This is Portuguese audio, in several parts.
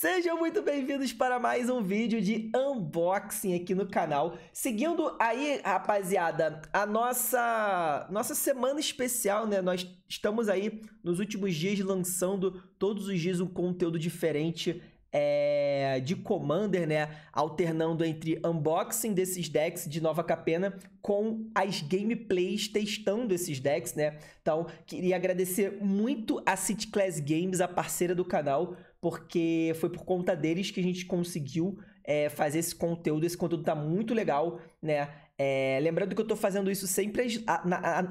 Sejam muito bem-vindos para mais um vídeo de unboxing aqui no canal. Seguindo aí, rapaziada, a nossa, nossa semana especial, né? Nós estamos aí nos últimos dias lançando todos os dias um conteúdo diferente é, de Commander, né? Alternando entre unboxing desses decks de Nova Capena com as gameplays testando esses decks, né? Então, queria agradecer muito a City Class Games, a parceira do canal, porque foi por conta deles que a gente conseguiu é, fazer esse conteúdo. Esse conteúdo tá muito legal, né? É, lembrando que eu tô fazendo isso sempre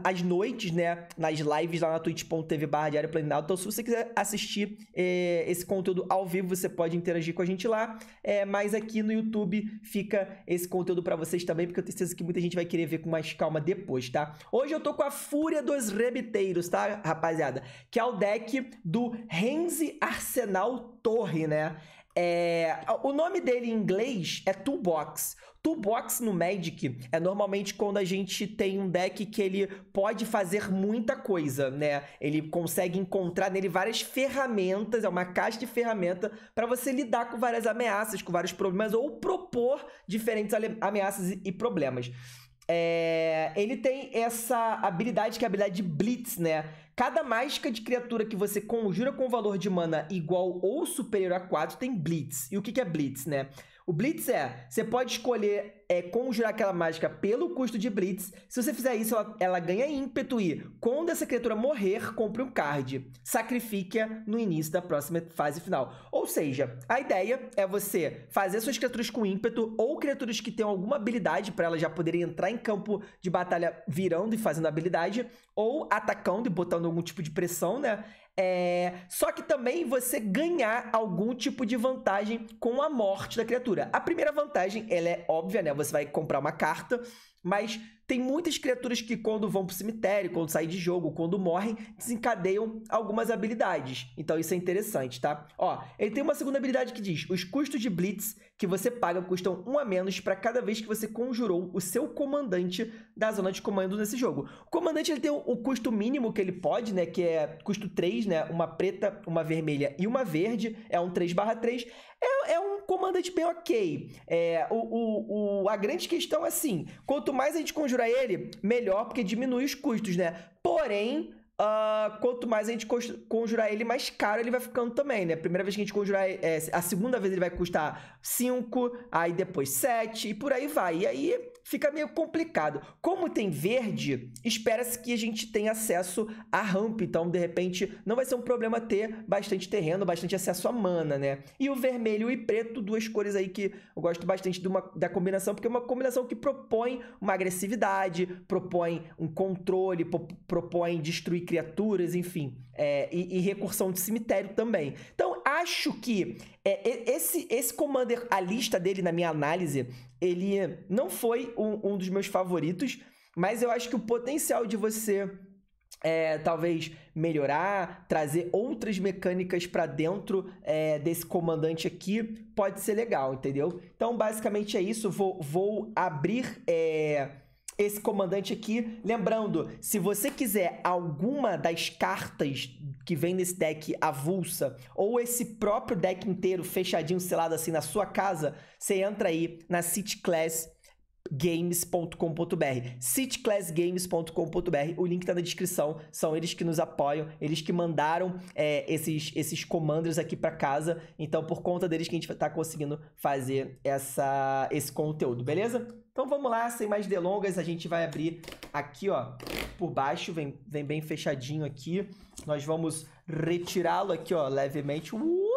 às, noites, né? Nas lives lá na twitch.tv barra diário planejado Então, se você quiser assistir é, esse conteúdo ao vivo, você pode interagir com a gente lá. É, mas aqui no YouTube fica esse conteúdo para vocês também, porque eu tenho certeza que muita gente vai querer ver com mais calma depois, tá? Hoje eu tô com a Fúria dos Rebiteiros, tá, rapaziada? Que é o deck do Renzi Arsenal Torre, né? É, o nome dele em inglês é Toolbox. Toolbox no Magic é normalmente quando a gente tem um deck que ele pode fazer muita coisa, né? Ele consegue encontrar nele várias ferramentas, é uma caixa de ferramenta para você lidar com várias ameaças, com vários problemas ou propor diferentes ameaças e problemas. É, ele tem essa habilidade que é a habilidade de Blitz, né? Cada mágica de criatura que você conjura com valor de mana igual ou superior a 4 tem Blitz. E o que é Blitz, né? O Blitz é, você pode escolher é, conjurar aquela mágica pelo custo de Blitz. Se você fizer isso, ela, ela ganha ímpeto e, quando essa criatura morrer, compre um card. Sacrifique-a no início da próxima fase final. Ou seja, a ideia é você fazer suas criaturas com ímpeto ou criaturas que tenham alguma habilidade para elas já poderem entrar em campo de batalha virando e fazendo habilidade, ou atacando e botando algum tipo de pressão, né? É... Só que também você ganhar algum tipo de vantagem com a morte da criatura. A primeira vantagem, ela é óbvia, né? você vai comprar uma carta, mas tem muitas criaturas que, quando vão pro cemitério, quando saem de jogo, quando morrem, desencadeiam algumas habilidades. Então isso é interessante, tá? Ó, ele tem uma segunda habilidade que diz: os custos de Blitz que você paga custam um a menos para cada vez que você conjurou o seu comandante da zona de comando nesse jogo. O comandante ele tem o, custo mínimo que ele pode, né? Que é custo 3, né? Uma preta, uma vermelha e uma verde. É um 3/3. É, é, um comandante bem ok. É, o, o, o, a grande questão é assim: quanto mais a gente conjura estruturar ele, melhor, porque diminui os custos, né? Porém, Uh, quanto mais a gente conjurar ele, mais caro ele vai ficando também, né? Primeira vez que a gente conjurar, é, a segunda vez ele vai custar 5, aí depois 7 e por aí vai. E aí fica meio complicado. Como tem verde, espera-se que a gente tenha acesso à rampa, então de repente não vai ser um problema ter bastante terreno, bastante acesso à mana, né? E o vermelho e preto, duas cores aí que eu gosto bastante uma, da combinação, porque é uma combinação que propõe uma agressividade, propõe um controle, propõe destruir criaturas, enfim, é, e, e recursão de cemitério também. Então acho que é, esse, esse Commander, a lista dele, na minha análise, ele não foi um, um dos meus favoritos, mas eu acho que o potencial de você é, talvez melhorar, trazer outras mecânicas para dentro é, desse comandante aqui pode ser legal, entendeu? Então, basicamente é isso. Vou, vou abrir. É esse comandante aqui. Lembrando, se você quiser alguma das cartas que vem nesse deck avulsa, ou esse próprio deck inteiro fechadinho, selado assim na sua casa, você entra aí na City Class games.com.br, cityclassgames.com.br, o link tá na descrição, são eles que nos apoiam, eles que mandaram é, esses, esses commanders aqui para casa, então por conta deles que a gente tá conseguindo fazer essa, esse conteúdo, beleza? Então vamos lá, sem mais delongas, a gente vai abrir aqui, ó, por baixo, vem, vem bem fechadinho aqui. Nós vamos retirá-lo aqui, ó, levemente. Uh!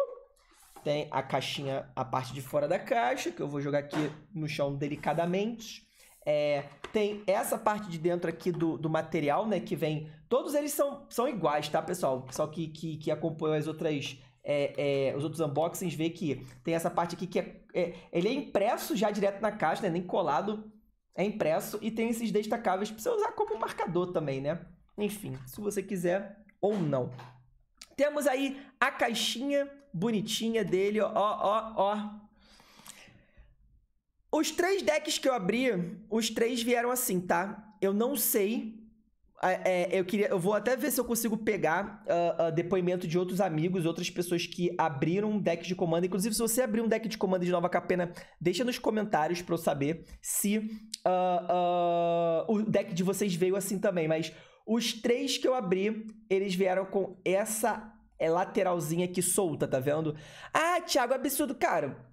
Tem a caixinha, a parte de fora da caixa, que eu vou jogar aqui no chão delicadamente. É, tem essa parte de dentro aqui do, do material, né? Que vem. Todos eles são, são iguais, tá, pessoal? Pessoal que, que, que acompanhou as outras é, é, os outros unboxings, vê que tem essa parte aqui que é, é, ele é impresso já direto na caixa, né? Nem colado, é impresso e tem esses destacáveis precisa você usar como marcador também, né? Enfim, se você quiser ou não. Temos aí a caixinha bonitinha dele, ó, ó, ó. Os três decks que eu abri, os três vieram assim, tá? Eu não sei ah, é, eu queria. Eu vou até ver se eu consigo pegar uh, uh, depoimento de outros amigos, outras pessoas que abriram um deck de comando. Inclusive, se você abrir um deck de comando de Nova Capena, deixa nos comentários pra eu saber se uh, o deck de vocês veio assim também. Mas os três que eu abri, eles vieram com essa é, lateralzinha aqui solta, tá vendo? Ah, Thiago, absurdo. Cara,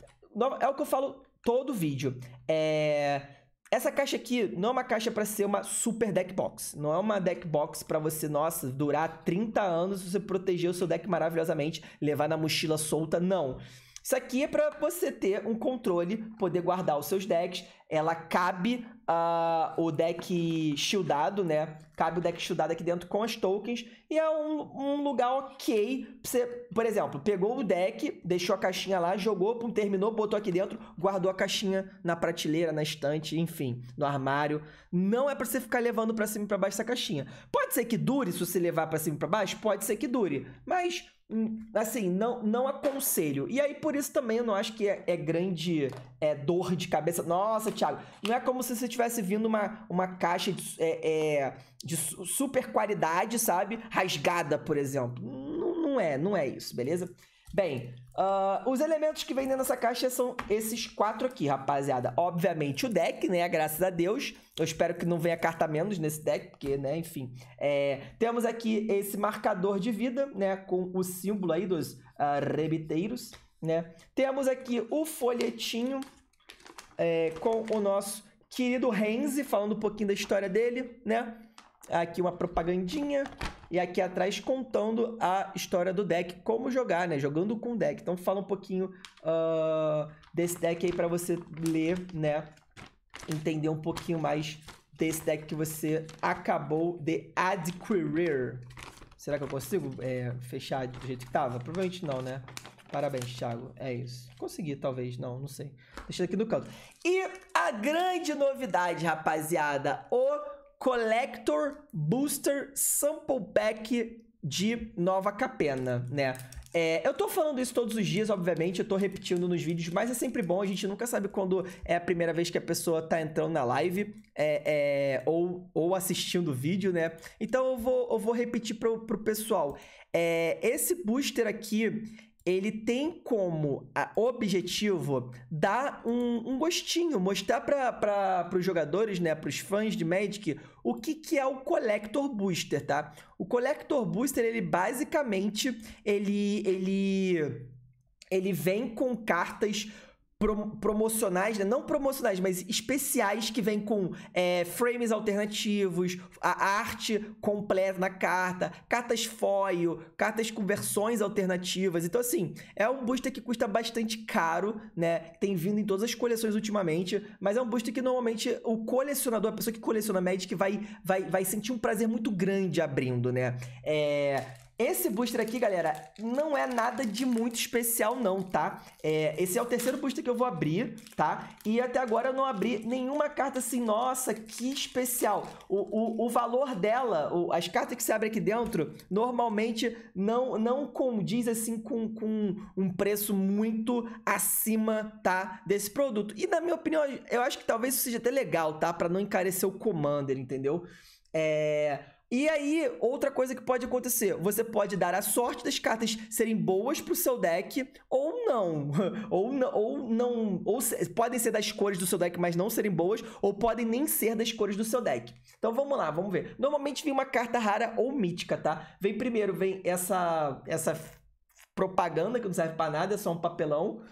é o que eu falo todo vídeo. É essa caixa aqui não é uma caixa para ser uma super deck box. Não é uma deck box para você, nossa, durar 30 anos você proteger o seu deck maravilhosamente, levar na mochila solta, não. Isso aqui é para você ter um controle, poder guardar os seus decks ela cabe uh, o deck shieldado, né? Cabe o deck shieldado aqui dentro com as tokens. E é um, um lugar ok. Você, por exemplo, pegou o deck, deixou a caixinha lá, jogou, pum, terminou, botou aqui dentro, guardou a caixinha na prateleira, na estante, enfim, no armário. Não é para você ficar levando para cima e pra baixo essa caixinha. Pode ser que dure se você levar para cima e pra baixo? Pode ser que dure. Mas assim, não, não aconselho. E aí, por isso também eu não acho que é, é grande é, dor de cabeça. Nossa, Thiago, não é como se você tivesse vindo uma, uma caixa de, é, é, de super qualidade, sabe? Rasgada, por exemplo. Não, não é, não é isso, beleza? Bem, uh, os elementos que vem dentro dessa caixa são esses quatro aqui, rapaziada. Obviamente o deck, né? Graças a Deus. Eu espero que não venha carta menos nesse deck, porque, né, enfim. É... temos aqui esse marcador de vida, né? Com o símbolo aí dos uh, rebiteiros, né? Temos aqui o folhetinho é, com o nosso querido Renzi, falando um pouquinho da história dele, né? Aqui uma propagandinha e aqui atrás contando a história do deck, como jogar, né? Jogando com o deck. Então fala um pouquinho uh, desse deck aí para você ler, né? Entender um pouquinho mais desse deck que você acabou de adquirir. Será que eu consigo é, fechar do jeito que tava? Provavelmente não, né? Parabéns, Thiago. É isso. Consegui, talvez. Não, não sei. Deixa aqui no canto. E a grande novidade, rapaziada, o Collector Booster Sample Pack de Nova Capena, né? É, eu tô falando isso todos os dias, obviamente, eu tô repetindo nos vídeos, mas é sempre bom, a gente nunca sabe quando é a primeira vez que a pessoa tá entrando na live é, é, ou, ou assistindo o vídeo, né? Então eu vou, eu vou repetir pro, pro pessoal. É, esse booster aqui, ele tem como ah, objetivo dar um, um gostinho, mostrar para os jogadores, né, para os fãs de Magic, o que, que é o Collector Booster, tá? O Collector Booster, ele basicamente, ele, ele, ele vem com cartas promocionais, né? não promocionais, mas especiais que vêm com é, frames alternativos, a arte completa na carta, cartas foil, cartas com versões alternativas. Então, assim, é um booster que custa bastante caro, né? Tem vindo em todas as coleções ultimamente, mas é um booster que normalmente o colecionador, a pessoa que coleciona Magic, vai, vai, vai sentir um prazer muito grande abrindo, né? É esse booster aqui, galera, não é nada de muito especial não, tá? É, esse é o terceiro booster que eu vou abrir, tá? E até agora eu não abri nenhuma carta assim, nossa, que especial. O, o, o valor dela, o, as cartas que se abre aqui dentro, normalmente não, não condiz assim com, com um preço muito acima, tá? Desse produto. E na minha opinião, eu acho que talvez isso seja até legal, tá? Pra não encarecer o Commander, entendeu? É... E aí, outra coisa que pode acontecer, você pode dar a sorte das cartas serem boas pro seu deck ou não. ou não, ou não, ou se, podem ser das cores do seu deck, mas não serem boas, ou podem nem ser das cores do seu deck. Então vamos lá, vamos ver. Normalmente vem uma carta rara ou mítica, tá? Vem primeiro vem essa essa propaganda que não serve para nada, é só um papelão.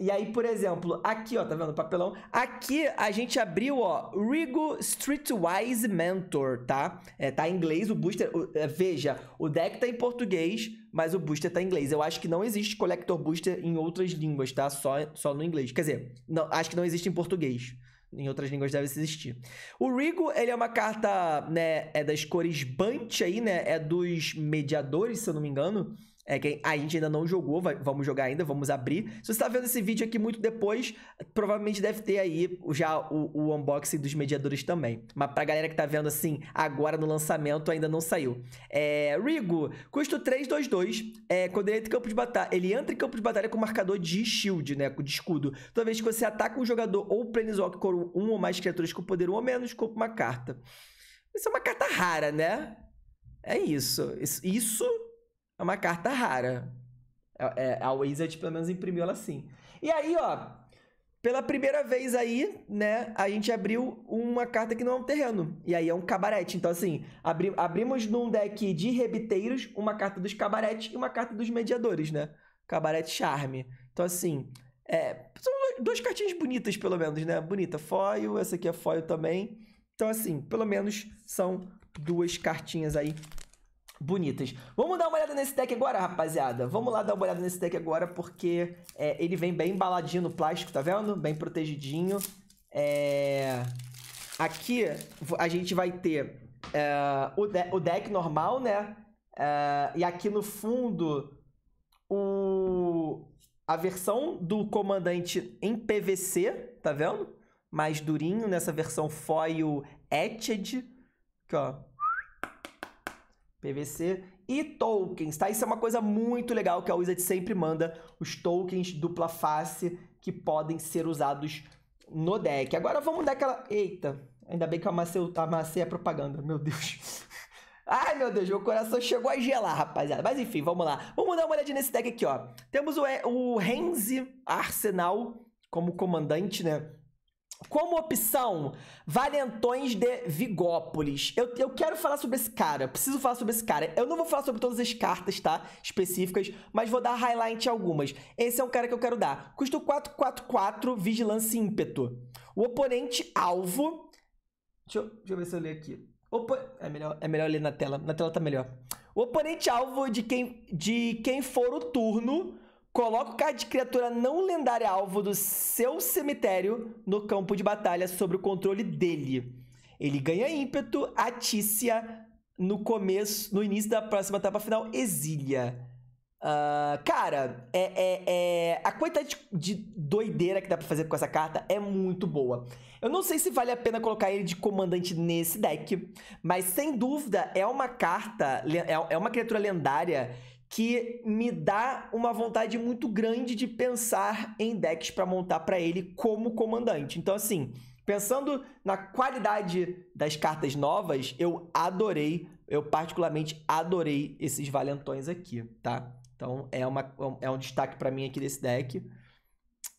E aí, por exemplo, aqui, ó, tá vendo o papelão? Aqui a gente abriu, ó, Rigo Streetwise Mentor, tá? É, tá em inglês, o booster. O, é, veja, o deck tá em português, mas o booster tá em inglês. Eu acho que não existe Collector Booster em outras línguas, tá? Só, só no inglês. Quer dizer, não, acho que não existe em português. Em outras línguas deve existir. O Rigo, ele é uma carta, né, é das cores bunch aí, né? É dos mediadores, se eu não me engano é, que a gente ainda não jogou, vai, vamos jogar ainda, vamos abrir. Se você está vendo esse vídeo aqui muito depois, provavelmente deve ter aí já o, o unboxing dos mediadores também. Mas pra galera que tá vendo assim, agora no lançamento ainda não saiu. É, Rigo, custo 322. É, quando ele entra em campo de batalha, ele entra em campo de batalha com marcador de shield, né? De escudo. Toda vez que você ataca um jogador ou planeswalker com um ou mais criaturas com poder um ou menos, compra uma carta. Isso é uma carta rara, né? É isso. Isso é uma carta rara. É, é, a Wizard, pelo menos, imprimiu ela assim. E aí, ó, pela primeira vez aí, né, a gente abriu uma carta que não é um terreno. E aí é um cabarete. Então, assim, abri abrimos num deck de rebiteiros uma carta dos cabaretes e uma carta dos mediadores, né? Cabarete Charme. Então, assim, é, são duas cartinhas bonitas, pelo menos, né? Bonita foil, essa aqui é foil também. Então, assim, pelo menos são duas cartinhas aí bonitas. Vamos dar uma olhada nesse deck agora, rapaziada. Vamos lá dar uma olhada nesse deck agora, porque é, ele vem bem embaladinho no plástico, tá vendo? Bem protegidinho. É... Aqui a gente vai ter é, o, de o, deck normal, né? É, e aqui no fundo, o... a versão do comandante em PVC, tá vendo? Mais durinho, nessa versão foil etched. Aqui, ó PVC e tokens, tá? Isso é uma coisa muito legal que a Wizard sempre manda, os tokens dupla face que podem ser usados no deck. Agora vamos dar aquela... Eita, ainda bem que eu amassei, amassei a propaganda, meu Deus. Ai, meu Deus, meu coração chegou a gelar, rapaziada. Mas enfim, vamos lá. Vamos dar uma olhadinha nesse deck aqui, ó. Temos o, é, o Renzi Arsenal como comandante, né? Como opção, Valentões de Vigópolis. Eu, eu quero falar sobre esse cara, preciso falar sobre esse cara. Eu não vou falar sobre todas as cartas, tá? Específicas, mas vou dar highlight algumas. Esse é um cara que eu quero dar. Custo 444, Vigilância e Ímpeto. O oponente alvo. Deixa eu, deixa eu ver se eu leio aqui. Opo... É, melhor, é melhor ler na tela, na tela tá melhor. O oponente alvo de quem, de quem for o turno Coloca o card de criatura não lendária alvo do seu cemitério no campo de batalha sob o controle dele. Ele ganha ímpeto, atícia no começo, no início da próxima etapa final, exília. Uh, ah, cara, é, é, é, a quantidade de doideira que dá pra fazer com essa carta é muito boa. Eu não sei se vale a pena colocar ele de comandante nesse deck, mas sem dúvida é uma carta, é, é uma criatura lendária que me dá uma vontade muito grande de pensar em decks para montar para ele como comandante. Então, assim, pensando na qualidade das cartas novas, eu adorei, eu particularmente adorei esses valentões aqui, tá? Então, é, uma, é um destaque para mim aqui desse deck.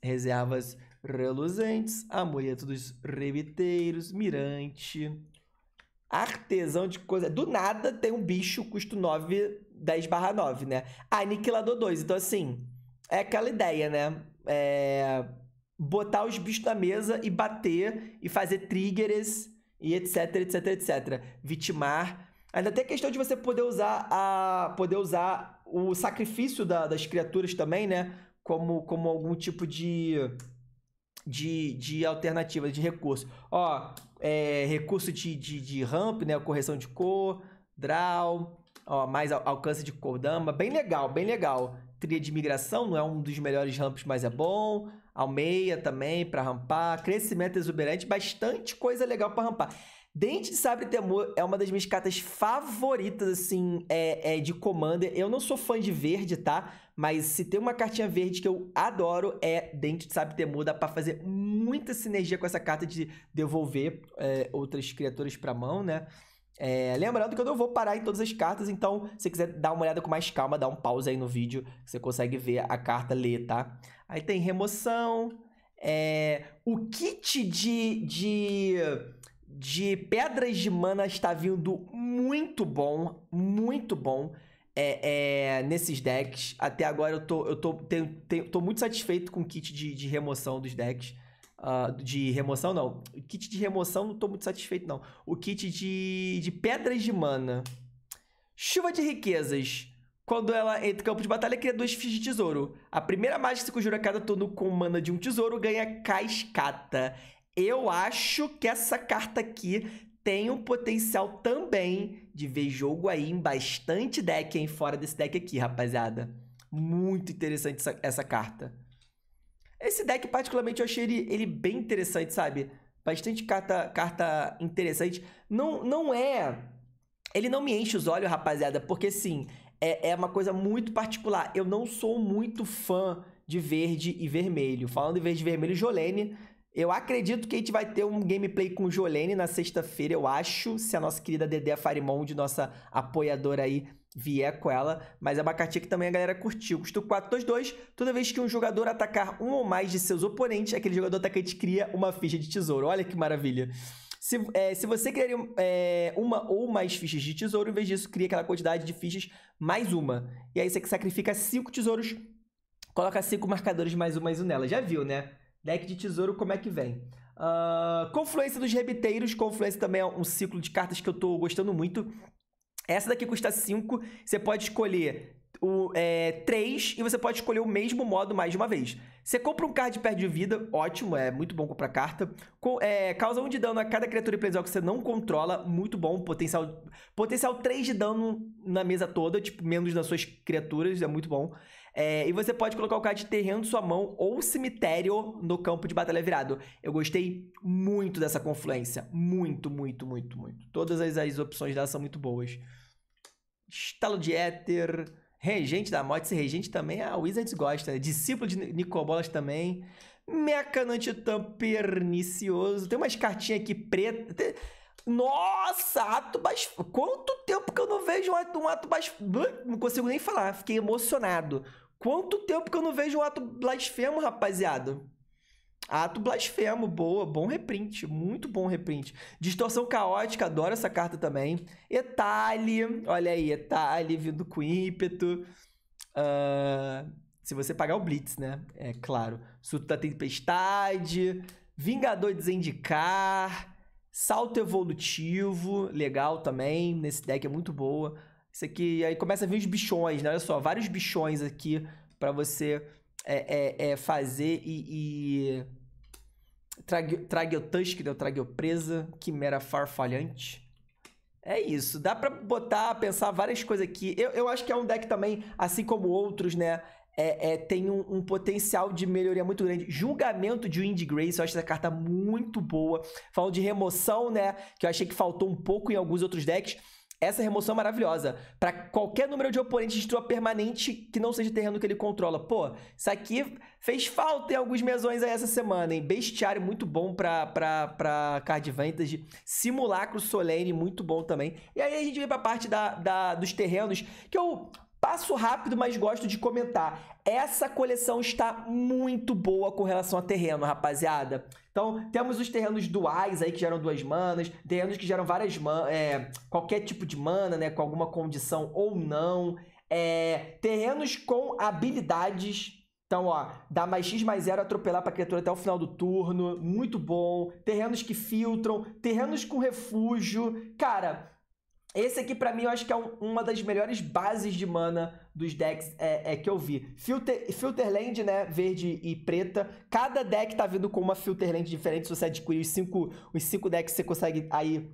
Reservas reluzentes, amuleto dos reviteiros, mirante, artesão de coisa. Do nada tem um bicho custo 9 10 barra 9, né? Ah, Aniquilador 2. Então, assim, é aquela ideia, né? É... Botar os bichos na mesa e bater e fazer triggers e etc, etc, etc. Vitimar. Ainda tem a questão de você poder usar a. poder usar o sacrifício da, das criaturas também, né? Como, como algum tipo de, de, de alternativa, de recurso. Ó, é, recurso de, de, de ramp, né? Correção de cor, draw, ó, mais al alcance de Kodama. Bem legal, bem legal. Tria de migração não é um dos melhores ramps, mas é bom. Almeia também para rampar. Crescimento exuberante, bastante coisa legal para rampar. Dente de Sabre Temor é uma das minhas cartas favoritas, assim, é, é, de Commander. Eu não sou fã de verde, tá? Mas se tem uma cartinha verde que eu adoro é Dente de Sabre Temor. Dá pra fazer muita sinergia com essa carta de devolver é, outras criaturas pra mão, né? É, lembrando que eu não vou parar em todas as cartas, então se quiser dar uma olhada com mais calma, dá um pause aí no vídeo, você consegue ver a carta ler, tá? Aí tem remoção, é, o kit de, de, de pedras de mana está vindo muito bom, muito bom é, é, nesses decks. Até agora eu tô, eu tô, tenho, tenho, tô muito satisfeito com o kit de, de remoção dos decks. Uh, de remoção, não. O kit de remoção não estou muito satisfeito, não. O kit de, de pedras de mana. Chuva de riquezas. Quando ela entra em campo de batalha, cria duas fichas de tesouro. A primeira mágica que se conjura cada turno com mana de um tesouro ganha cascata. Eu acho que essa carta aqui tem um potencial também de ver jogo aí em bastante deck, hein? Fora desse deck aqui, rapaziada. Muito interessante essa, essa carta. Esse deck, particularmente, eu achei ele, ele bem interessante, sabe? Bastante carta, carta interessante. Não, não é. Ele não me enche os olhos, rapaziada, porque sim, é, é uma coisa muito particular. Eu não sou muito fã de verde e vermelho. Falando em verde e vermelho, Jolene. Eu acredito que a gente vai ter um gameplay com Jolene na sexta-feira, eu acho, se a nossa querida Dedé Farimonde, nossa apoiadora aí, vier com ela, mas é uma cartinha que também a galera curtiu. Custo 4, 2, 2. Toda vez que um jogador atacar um ou mais de seus oponentes, aquele jogador atacante cria uma ficha de tesouro. Olha que maravilha. Se, é, se você criar é, uma ou mais fichas de tesouro, em vez disso, cria aquela quantidade de fichas mais uma. E aí você que sacrifica 5 tesouros, coloca 5 marcadores mais um, mais um nela. Já viu, né? Deck de tesouro, como é que vem? Uh, Confluência dos Rebiteiros. Confluência também é um ciclo de cartas que eu tô gostando muito. Essa daqui custa 5, você pode escolher o 3 é, e você pode escolher o mesmo modo mais de uma vez. Você compra um card e perde vida, ótimo, é muito bom comprar carta. Com, é, causa 1 um de dano a cada criatura e planeswalker que você não controla, muito bom. Potencial, potencial 3 de dano na mesa toda, tipo, menos nas suas criaturas, é muito bom. É, e você pode colocar o card terreno sua mão ou cemitério no campo de batalha virado. Eu gostei muito dessa confluência. Muito, muito, muito, muito. Todas as, as opções dela são muito boas. Estalo de éter. Regente da morte. Esse regente também a Wizards gosta. Discípulo de Nicobolas também. Mecha no Titã Pernicioso. Tem umas cartinhas aqui pretas. Nossa, ato mais. Quanto tempo que eu não vejo um ato, um ato mais. Não consigo nem falar, fiquei emocionado. Quanto tempo que eu não vejo um ato blasfemo, rapaziada? Ato blasfemo, boa, bom reprint, muito bom reprint. Distorção caótica, adoro essa carta também. Etale, olha aí, Etale vindo com ímpeto. Uh, se você pagar o Blitz, né? É claro. Surto da Tempestade, Vingador Desendicar. Salto evolutivo, legal também. Nesse deck é muito boa. Isso aqui, aí começa a vir os bichões, né? Olha só, vários bichões aqui para você é, é, é fazer e. e... Trague, Trageotusk, né? Trageopresa, Quimera Farfalhante. É isso, dá para botar, pensar várias coisas aqui. Eu, eu acho que é um deck também, assim como outros, né? é, é, tem um, um, potencial de melhoria muito grande. Julgamento de Wind Grace, eu acho essa carta muito boa. Falando de remoção, né? Que eu achei que faltou um pouco em alguns outros decks. Essa remoção é maravilhosa. para qualquer número de oponentes de tua permanente que não seja terreno que ele controla. Pô, isso aqui fez falta em alguns mesões aí essa semana, hein? Bestiário muito bom pra, pra, pra Card Vantage. Simulacro Solene muito bom também. E aí a gente vem pra parte da, da, dos terrenos, que eu Passo rápido, mas gosto de comentar. Essa coleção está muito boa com relação a terreno, rapaziada. Então, temos os terrenos duais aí, que geram duas manas, terrenos que geram várias manas, é, qualquer tipo de mana, né, com alguma condição ou não. É, terrenos com habilidades então, ó, dá mais X mais zero, atropelar pra criatura até o final do turno. Muito bom. Terrenos que filtram, terrenos com refúgio. Cara, esse aqui, para mim, eu acho que é um, uma das melhores bases de mana dos decks é, é que eu vi. Filter, land né? Verde e preta. Cada deck tá vindo com uma filter land diferente. Se você adquirir os cinco, os cinco decks, você consegue aí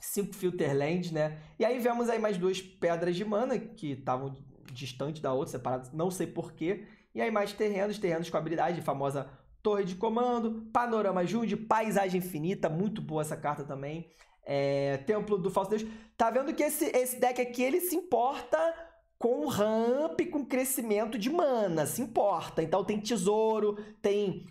cinco land né? E aí vemos aí mais duas pedras de mana que estavam distante da outra, separadas, não sei porquê. E aí mais terrenos, terrenos com habilidade, famosa Torre de Comando, Panorama jude Paisagem Infinita, muito boa essa carta também é, Templo do Falso Deus. Tá vendo que esse, esse deck aqui, ele se importa com ramp, com crescimento de mana, se importa. Então tem tesouro, tem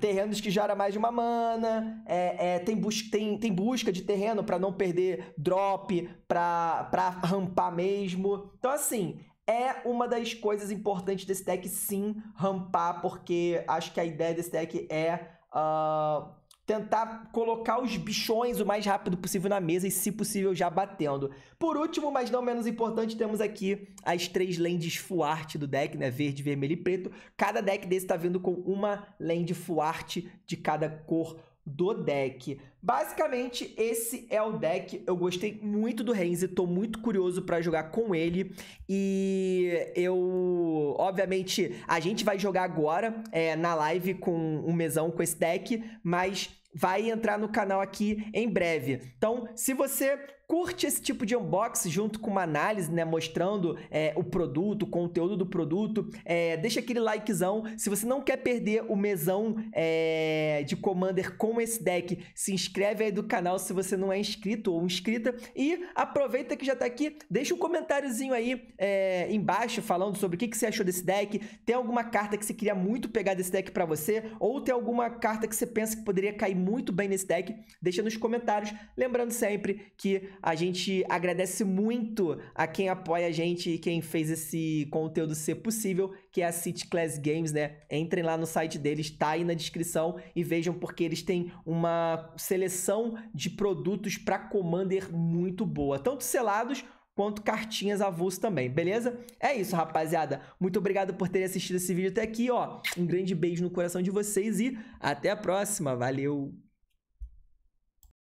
terrenos que gera mais de uma mana, é, é, tem, bus tem, tem, busca de terreno para não perder drop, para rampar mesmo. Então assim, é uma das coisas importantes desse deck sim, rampar, porque acho que a ideia desse deck é... Uh tentar colocar os bichões o mais rápido possível na mesa e, se possível, já batendo. Por último, mas não menos importante, temos aqui as três lands fuarte do deck, né? Verde, vermelho e preto. Cada deck desse está vindo com uma land fuarte de cada cor do deck. Basicamente, esse é o deck. Eu gostei muito do Renzi, tô muito curioso para jogar com ele. E eu, obviamente, a gente vai jogar agora é, na live com um mesão com esse deck, mas vai entrar no canal aqui em breve. Então, se você curte esse tipo de unboxing junto com uma análise, né? Mostrando é, o produto, o conteúdo do produto. É, deixa aquele likezão. Se você não quer perder o mesão é, de Commander com esse deck, se inscreve aí do canal se você não é inscrito ou inscrita. E aproveita que já tá aqui, deixa um comentáriozinho aí é, embaixo falando sobre o que, que você achou desse deck. Tem alguma carta que você queria muito pegar desse deck para você? Ou tem alguma carta que você pensa que poderia cair muito bem nesse deck? Deixa nos comentários. Lembrando sempre que a gente agradece muito a quem apoia a gente e quem fez esse conteúdo ser possível, que é a City Class Games, né? Entrem lá no site deles, tá aí na descrição e vejam porque eles têm uma seleção de produtos para Commander muito boa, tanto selados quanto cartinhas avulso também, beleza? É isso, rapaziada. Muito obrigado por terem assistido esse vídeo até aqui, ó. Um grande beijo no coração de vocês e até a próxima. Valeu!